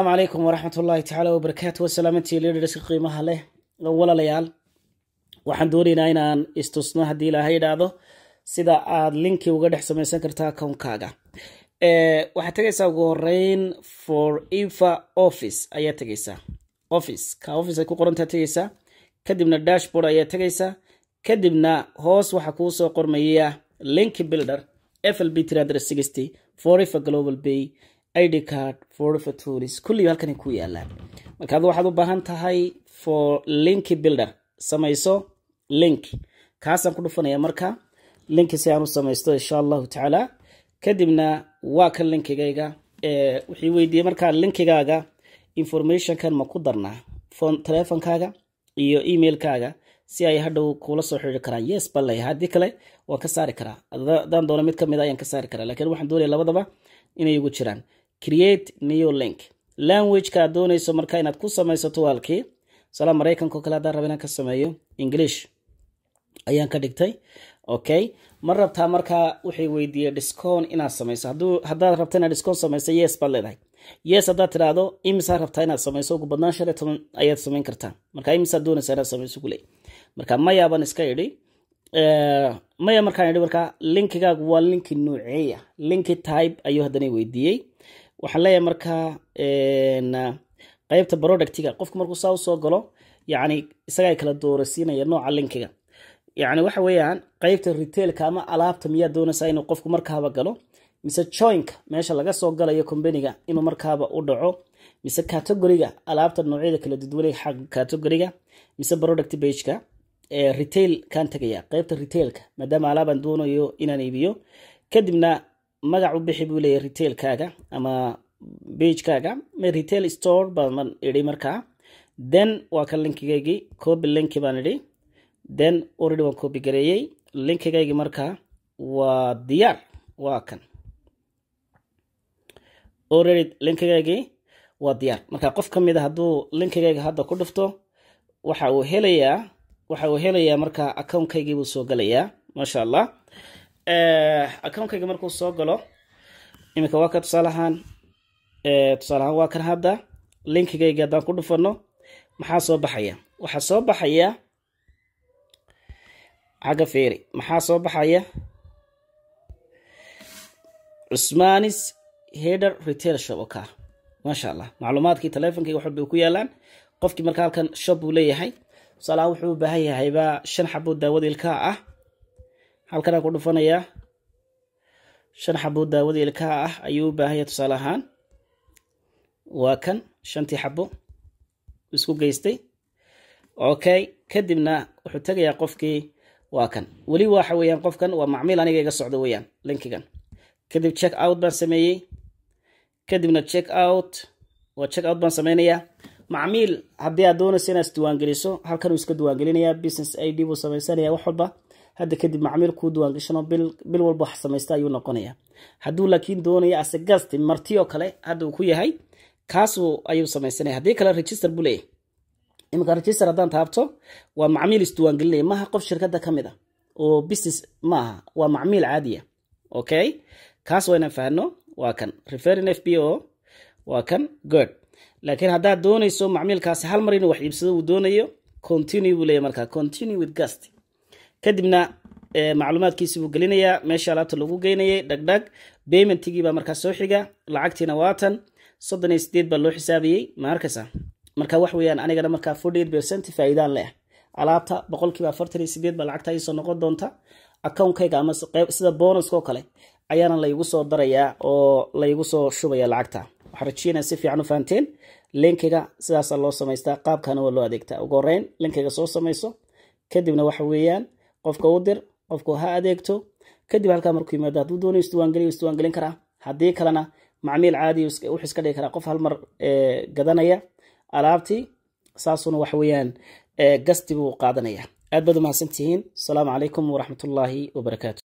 asalaamu calaykum waraxmat ullaahi tacaala wabarakaatu wasalaamantii lidhirska qiimaha leh walaalayaal waxaan doonaynaa inaan istusno haddii ilaahay idhaahdo sida aad linki uga dhex samaysan karta akownkaaga waxaad tegaysaa ugu horeyn for eva office ayaa tegaysaa office ka office ay ku qorantaa tegaysaa kadibna dashboard ayaa tegaysaa kadibna hoos waxaa kuu soo qormaya link builder flb tradresixt for eva global bay id card vodafatouris kulliba halkani ku yaalaan marka waxaad u baahan tahay for linki builder samayso link kaasaan ku dhufanaya marka linki si aan u samaysto insha allahu tacaala kadibna waa kan linkigayga wixii weydiiyey markaa linkigaaga informationkan ma ku darnaa telefonkaaga iyo emailkaaga si ay hadhow kula soo xidiri karaan yes balay haddii kale waan ka saari karaa adaan doono mid ka mid ah, ayaan ka saari karaa laakiin waxaan doonaya labadaba inay igu jiraan create new link languageka aad doonayso marka inaad ku samaysato waalkii sala maraykanka kale hadaan raba inaan ka sameeyo english ayaan ka dhigtay okay ma rabtaa markaa wuxuu weydiiyey discon inaad samayso hadaad rabta inaad discon samayso yes baad leedahay yes haddaad tidhaahdo imisaa rabtaa inaad samayso ugu badnaan shan iyo toban ayaad samayn kartaa marka imisaa doonaysa inaad samayso gule marka maya baan iska idhi eh, maya markaan idhi markaa linkigaagu waa linki nuuceeya linki type ayuu haddana weydiiyey waxaan leeyahay markaa qeybta productiga qofku markuu saa usoo galo yani isagaa kala doorasiinaya nooca linkiga yani waxa weeyaan qeybta retailka ama alaabta miyaa doonaysaa inuu qofku markaaba galo mise joinka meesha laga soo galayo combaniga inuu markaaba u dhaco mise categoriga alaabta noocyada kala dudwanay xaqa categoriga mise product bageka retail tegaya qeybta retailka maadaama alaabaan doonayo inaan iibiyo kadibna magac u bixi buu leeyahy retailkaaga ama bagekaaga retail store baan idhi markaa then waa kan linkigaygii copy linki baan idhi then already waan copy gareeyey linkigaygii markaa waa diyaar waa kan already linkigaygii waa diyaar marka qof ka mid a ah hadduu linkigayga hadda ku dhufto waxa uu helayaa waxa uu helayaa markaa accountkaygiibuu soo galayaa maasha allah Eh, account markuu soo galo iminka waa ka tusaaleahaan eh, tusaaleahaan waa kan hadda linkigayga haddaan ku dhufano maxaa soo baxaya waxaa soo baxaya xagga feeri maxaa soo baxaya cusmanis heder retail shop ah. maasha allah macluumaadkii taleefonkayga waxod ku yaalaan qofkii markaa halkan shop buu leeyahay tusaalahaan wuxuu u baahan yahayba shan daawad ilkaa ah halkanaa ku dhufanaya shan xabo daawada ilkaha ah ayuu u baahaya tusaale ahaan waa kan shantii xabo isku geystay okay kadibna wuxuu tegayaa qofkii waa kan weli waxa weyaan qofkan waa macmiil aniga iga socda weyaan linkigan kadib check out baan sameeyey kadibna check out waa check out baan sameynayaa macmiil haddii aad doonaysa inaad isdiiwaangeliso halkan uu iska diiwaangelinaya business id buu sameysanaya wax walba hadda kadib macmiil kuu diiwaangashanoo bil walba wax samaysta ayuu noqonaya hadduu laakiin doonaya asagast marti oo kale hadda ku yahay kaasu ayuu samaysanaya haddii kale register buu leeyahy iminka register haddaan taabto waa macmiil isdiiwaangelinaya maaha qof shirkadda ka mid a ah oo business maaha waa macmiil caadiya ah. okay kaas waa inaan fahno waa kan referin f b o waa kan good laakiin haddaad doonayso macmiilkaasi hal mar inuu wax iibsado uu doonayo continue buu leeyahy markaa continue with gust kadibna eh, macluumaadkiisi buu gelinayaa meesha alaabta lagu geynayay dhagdhag beymentigiibaa markaa soo xiga lacagtiina waa soddon iyo sideed baa loo xisaabayey maarkasa marka wax weyaan anigana markaa fortyeight percent faa'iidaan leh alaabta boqolkiiba afartan iyo sideed baa lacagta iisoo noqon doonta accounkayga ama sida bonuskoo kale ayaana laygu soo darayaa oo laygu soo shubaya lacagta waxaan rajeynaya si fiican u fahanteen linkiga sidaasa loo samaystaa qaabkana waa loo adeegtaa ugu horeyn linkiga soo samayso kadibna waxa weeyaan qofka u dir qofku ha adeegto kadib halkaa markuu yimaado haduu doonayo isdiwaangeliyo isdiwaangelin karaa haddii kalena macmiil caadi wuxuu iska dhigi karaa qof hal mar gadanaya alaabtii saasuna wax weeyaan gasti buu qaadanaya aad baad umahadsantihiin asalaamu calaykum waraxmatullaahi wabarakaatu